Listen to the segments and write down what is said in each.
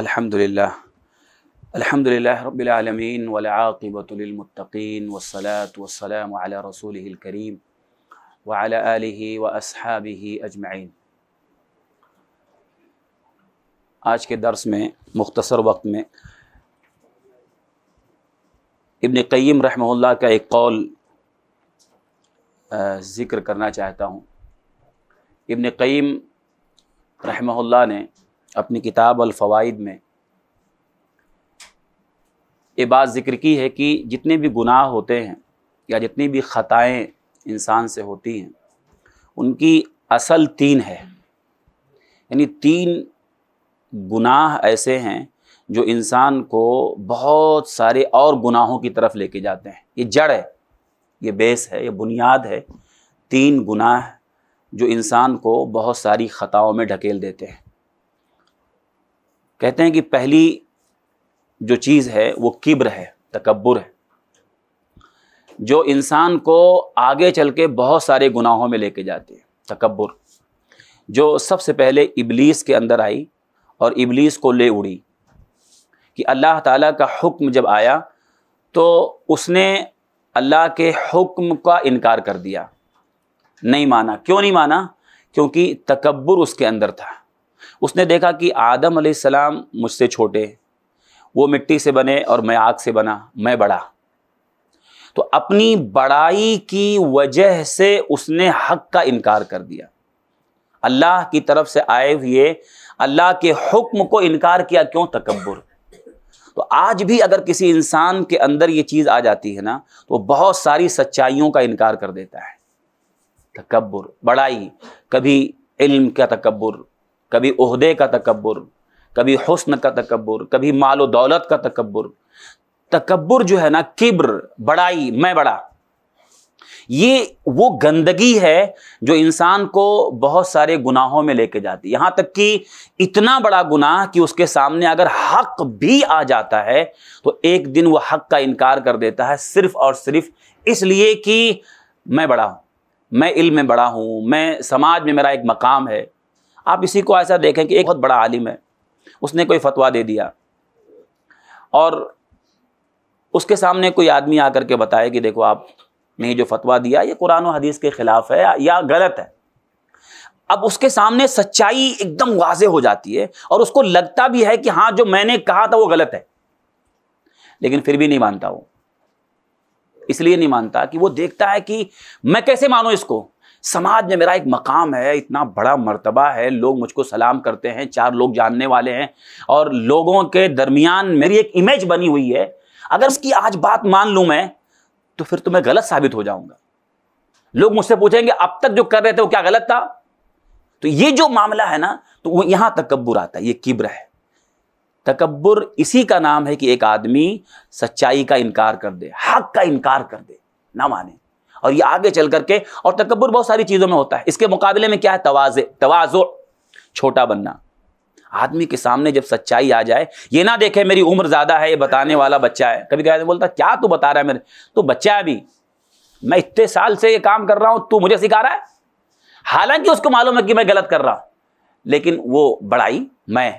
अल्हम्दुलिल्लाह अल्हम्दुलिल्लाह रब्बिल आलमीन वल आक़िबतु लिल मुत्तक़ीन वस्सलातु वस्सलामु अला रसूलिहिल करीम व अला आलिहि व अस्हाबिहि अजमईन आज के दर्स में मुख्तसर वक्त में इब्न कईम रहमहुल्लाह का एक कौल ज़िक्र करना चाहता हूँ इब्न कईम रहमहुल्लाह ने अपनी किताब अलफ़वाद में ये बात ज़िक्र की है कि जितने भी गुनाह होते हैं या जितनी भी ख़ताएँ इंसान से होती हैं उनकी असल तीन है यानी तीन गुनाह ऐसे हैं जो इंसान को बहुत सारे और गुनाहों की तरफ लेके जाते हैं ये जड़ है ये बेस है ये बुनियाद है तीन गुनाह जो इंसान को बहुत सारी ख़ताओं में ढकेल देते हैं कहते हैं कि पहली जो चीज़ है वो किब्र है तकबर है जो इंसान को आगे चल के बहुत सारे गुनाहों में लेके जाती है तकबर जो सबसे पहले इबलीस के अंदर आई और इबलीस को ले उड़ी कि अल्लाह ताला का हुक्म जब आया तो उसने अल्लाह के हुक्म का इनकार कर दिया नहीं माना क्यों नहीं माना क्योंकि तकबर उसके अंदर था उसने देखा कि आदम सलाम मुझसे छोटे वो मिट्टी से बने और मैं आग से बना मैं बड़ा तो अपनी बड़ाई की वजह से उसने हक का इनकार कर दिया अल्लाह की तरफ से आए हुए अल्लाह के हुक्म को इनकार किया क्यों तकबर तो आज भी अगर किसी इंसान के अंदर ये चीज़ आ जाती है ना तो बहुत सारी सच्चाइयों का इनकार कर देता है तकबर बड़ाई कभी इल्म का तकबर कभी उहदे का तकबर कभी हुस्न का तकबर कभी माल दौलत का तकबर तकबर जो है ना किब्र बड़ाई मैं बड़ा ये वो गंदगी है जो इंसान को बहुत सारे गुनाहों में लेके जाती है यहाँ तक कि इतना बड़ा गुनाह कि उसके सामने अगर हक भी आ जाता है तो एक दिन वो हक का इनकार कर देता है सिर्फ और सिर्फ इसलिए कि मैं बड़ा हूँ मैं इल्म में बड़ा हूँ मैं समाज में मेरा एक मकाम है आप इसी को ऐसा देखें कि एक बहुत बड़ा आलिम है उसने कोई फतवा दे दिया और उसके सामने कोई आदमी आकर के बताए कि देखो आप ने जो फतवा दिया ये कुरान और हदीस के ख़िलाफ़ है या गलत है अब उसके सामने सच्चाई एकदम वाजे हो जाती है और उसको लगता भी है कि हाँ जो मैंने कहा था वो गलत है लेकिन फिर भी नहीं मानता वो इसलिए नहीं मानता कि वो देखता है कि मैं कैसे मानू इसको समाज में मेरा एक मकाम है इतना बड़ा मर्तबा है लोग मुझको सलाम करते हैं चार लोग जानने वाले हैं और लोगों के दरमियान मेरी एक इमेज बनी हुई है अगर उसकी आज बात मान लूँ मैं तो फिर तो मैं गलत साबित हो जाऊंगा लोग मुझसे पूछेंगे अब तक जो कर रहे थे वो क्या गलत था तो ये जो मामला है ना तो वो यहाँ तकबर आता है ये किब्र है तकबर इसी का नाम है कि एक आदमी सच्चाई का इनकार कर दे हक का इनकार कर दे ना माने और ये आगे चल करके और तकबर बहुत सारी चीज़ों में होता है इसके मुकाबले में क्या है तवाजे तवाजो छोटा बनना आदमी के सामने जब सच्चाई आ जाए ये ना देखे मेरी उम्र ज़्यादा है ये बताने वाला बच्चा है कभी कभी बोलता क्या तू बता रहा है मेरे तू बच्चा है अभी मैं इतने साल से ये काम कर रहा हूं तू मुझे सिखा रहा है हालांकि उसको मालूम है कि मैं गलत कर रहा हूं लेकिन वो बड़ाई मैं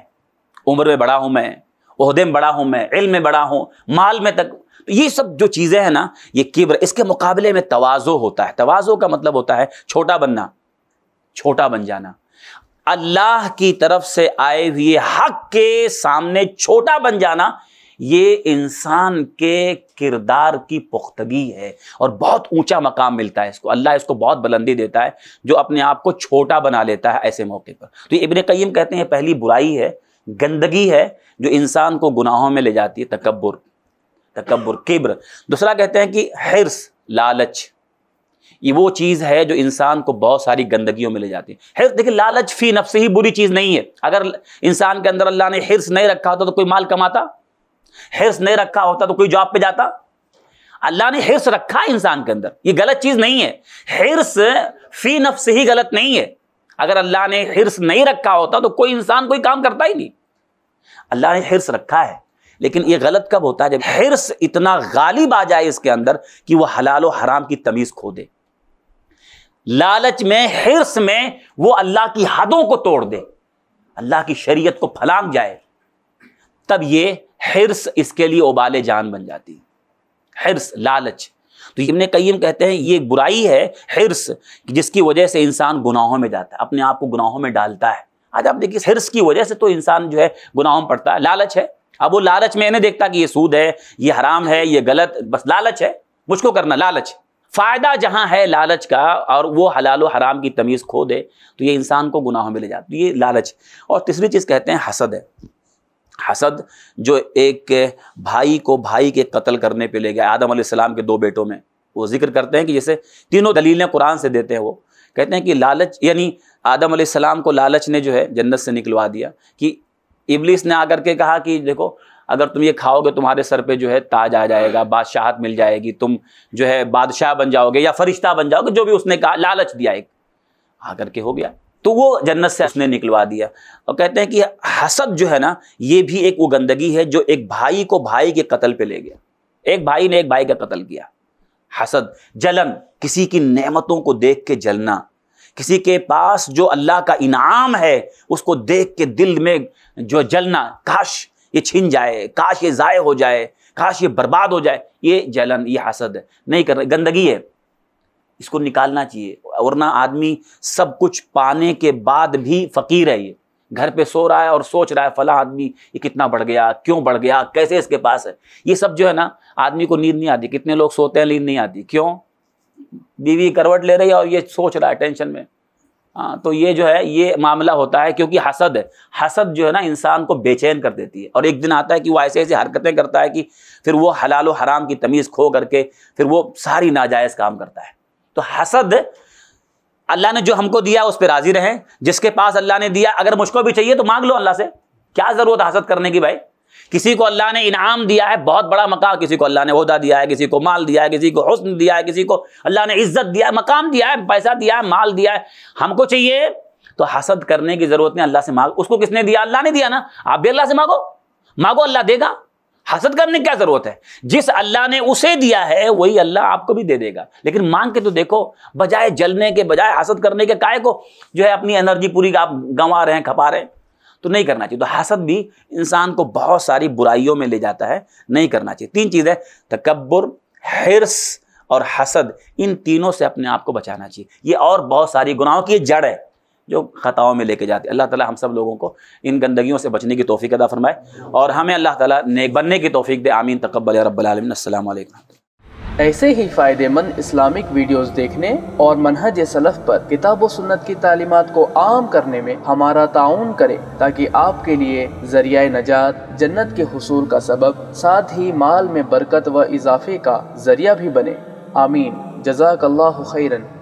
उम्र में बड़ा हूं मैं अहदे में बड़ा हूँ मैं इल में बड़ा हूँ माल में तक तो ये सब जो चीज़ें हैं ना ये किब्र इसके मुकाबले में तोज़ो होता है तोज़ो का मतलब होता है छोटा बनना छोटा बन जाना अल्लाह की तरफ से आए हुए हक के सामने छोटा बन जाना ये इंसान के किरदार की पुख्तगी है और बहुत ऊंचा मकाम मिलता है इसको अल्लाह इसको बहुत बुलंदी देता है जो अपने आप को छोटा बना लेता है ऐसे मौके पर तो इबन कईम कहते हैं पहली बुराई है गंदगी है जो इंसान को गुनाहों में ले जाती है तकबर तकबर किब्र दूसरा कहते हैं कि हिरस लालच ये वो चीज़ है जो इंसान को बहुत सारी गंदगियों में ले जाती है हिरस देखिए लालच फी नफ से ही बुरी चीज़ नहीं है अगर इंसान के अंदर अल्लाह ने हिरस नहीं रखा होता तो कोई माल कमाता हिरस नहीं रखा होता तो कोई जॉब पे जाता अल्लाह ने हिरस रखा इंसान के अंदर ये गलत चीज़ नहीं है हिरस फी नफ से ही गलत नहीं है अगर अल्लाह ने हिरस नहीं रखा होता तो कोई इंसान कोई काम करता ही नहीं अल्लाह ने हिरस रखा है लेकिन ये गलत कब होता है जब हिरस इतना गालिब आ जाए इसके अंदर कि वह हलाल और हराम की तमीज़ खो दे लालच में हिरस में वो अल्लाह की हदों को तोड़ दे अल्लाह की शरीयत को फलांग जाए तब ये हिरस इसके लिए उबाले जान बन जाती हिरस लालच तो इबन कईम कहते हैं ये बुराई है हिरस जिसकी वजह से इंसान गुनाहों में जाता है अपने आप को गुनाहों में डालता है आज आप देखिए हिरस की वजह से तो इंसान जो है गुनाहों में पड़ता है लालच है अब वो लालच में नहीं देखता कि ये सूद है ये हराम है ये गलत बस लालच है मुझको करना लालच फ़ायदा जहाँ है लालच का और वो हलाल हराम की तमीज़ खो दे तो ये इंसान को गुनाहों में ले जाती है तो ये लालच और तीसरी चीज़ कहते हैं हसद है हसद जो एक भाई को भाई के कत्ल करने पे ले गया आदम सलाम के दो बेटों में वो जिक्र करते हैं कि जैसे तीनों दलीलें कुरान से देते हैं वो कहते हैं कि लालच यानी आदम सलाम को लालच ने जो है जन्नत से निकलवा दिया कि इबलिस ने आकर के कहा कि देखो अगर तुम ये खाओगे तुम्हारे सर पे जो है ताज आ जाएगा बादशाहत मिल जाएगी तुम जो है बादशाह बन जाओगे या फरिश्ता बन जाओगे जो भी उसने कहा लालच दिया एक आकर के हो गया तो वो जन्नत से उसने निकलवा दिया और कहते हैं कि हसद जो है ना ये भी एक वो गंदगी है जो एक भाई को भाई के कत्ल पे ले गया एक भाई ने एक भाई का कत्ल किया हसद जलन किसी की नेमतों को देख के जलना किसी के पास जो अल्लाह का इनाम है उसको देख के दिल में जो जलना काश ये छिन जाए काश ये ज़ाय हो जाए काश ये बर्बाद हो जाए ये जलन ये हसद है नहीं कर गंदगी है इसको निकालना चाहिए वरना आदमी सब कुछ पाने के बाद भी फ़कीर है ये घर पे सो रहा है और सोच रहा है फला आदमी ये कितना बढ़ गया क्यों बढ़ गया कैसे इसके पास है ये सब जो है ना आदमी को नींद नहीं आती कितने लोग सोते हैं नींद नहीं आती क्यों बीवी करवट ले रही है और ये सोच रहा है टेंशन में हाँ तो ये जो है ये मामला होता है क्योंकि हसद है हसद जो है ना इंसान को बेचैन कर देती है और एक दिन आता है कि वो ऐसे ऐसे हरकतें करता है कि फिर वो हलाल हराम की तमीज़ खो करके फिर वो सारी नाजायज़ काम करता है तो हसद अल्लाह ने जो हमको दिया उस पर राजी रहें जिसके पास अल्लाह ने दिया अगर मुझको भी चाहिए तो मांग लो अल्लाह से क्या ज़रूरत हासिल करने की भाई किसी को अल्लाह ने इनाम दिया है बहुत बड़ा मकाम किसी को अल्लाह ने अहदा दिया है किसी को माल दिया है किसी को हस्न दिया है किसी को अल्लाह ने इज्जत दिया है मकाम दिया है पैसा दिया है माल दिया है हमको चाहिए तो हसद करने की ज़रूरत नहीं अल्लाह से मांग उसको किसने दिया अल्लाह ने दिया ना आप भी अल्लाह से मांगो मांगो अल्लाह देगा हसद करने की क्या जरूरत है जिस अल्लाह ने उसे दिया है वही अल्लाह आपको भी दे देगा लेकिन मांग के तो देखो बजाय जलने के बजाय हसद करने के काय को जो है अपनी एनर्जी पूरी आप गंवा रहे हैं खपा रहे हैं तो नहीं करना चाहिए तो हसद भी इंसान को बहुत सारी बुराइयों में ले जाता है नहीं करना चाहिए तीन चीजें तकबर हिरस और हसद इन तीनों से अपने आप को बचाना चाहिए ये और बहुत सारी गुनाहों की जड़ है जो ख़ताओं में लेके जाती है अल्लाह ताला हम सब लोगों को इन गंदगियों से बचने की तोफ़ी अदा फरमाए और हमें अल्लाह ताला नेक बनने की तोफ़ी दे आमीन तकबल रबालमिन ऐसे ही फ़ायदेमंद इस्लामिक वीडियोस देखने और मनहज सलफ़ पर किताब सुन्नत की तालीमत को आम करने में हमारा ताउन करें ताकि आपके लिए जरिया नजात जन्नत के हसूल का सबब साथ ही माल में बरकत व इजाफे का जरिया भी बने आमीन जजाक खैरन